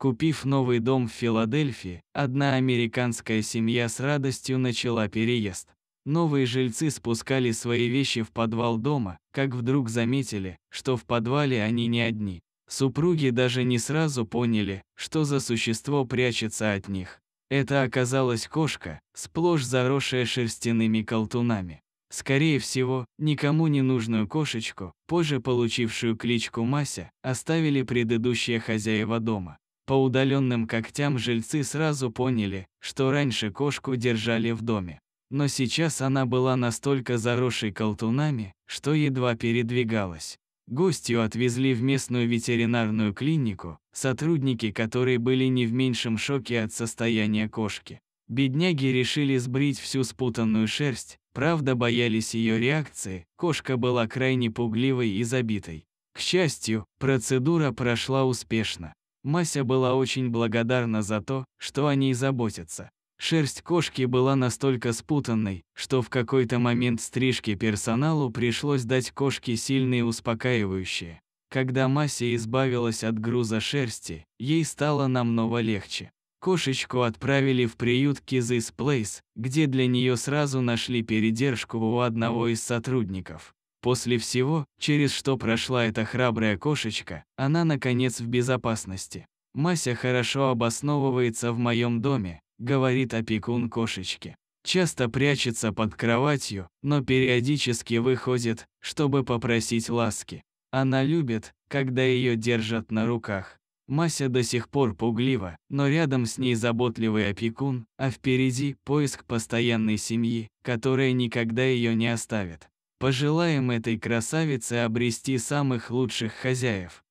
Купив новый дом в Филадельфии, одна американская семья с радостью начала переезд. Новые жильцы спускали свои вещи в подвал дома, как вдруг заметили, что в подвале они не одни. Супруги даже не сразу поняли, что за существо прячется от них. Это оказалась кошка, сплошь заросшая шерстяными колтунами. Скорее всего, никому не нужную кошечку, позже получившую кличку Мася, оставили предыдущие хозяева дома. По удаленным когтям жильцы сразу поняли, что раньше кошку держали в доме. Но сейчас она была настолько заросшей колтунами, что едва передвигалась. Гостью отвезли в местную ветеринарную клинику, сотрудники которой были не в меньшем шоке от состояния кошки. Бедняги решили сбрить всю спутанную шерсть, правда боялись ее реакции, кошка была крайне пугливой и забитой. К счастью, процедура прошла успешно. Мася была очень благодарна за то, что о ней заботятся. Шерсть кошки была настолько спутанной, что в какой-то момент стрижки персоналу пришлось дать кошке сильные успокаивающие. Когда Мася избавилась от груза шерсти, ей стало намного легче. Кошечку отправили в приют Кизис Плейс, где для нее сразу нашли передержку у одного из сотрудников. После всего, через что прошла эта храбрая кошечка, она наконец в безопасности. Мася хорошо обосновывается в моем доме, говорит опекун кошечки. Часто прячется под кроватью, но периодически выходит, чтобы попросить ласки. Она любит, когда ее держат на руках. Мася до сих пор пуглива, но рядом с ней заботливый опекун, а впереди поиск постоянной семьи, которая никогда ее не оставит. Пожелаем этой красавице обрести самых лучших хозяев.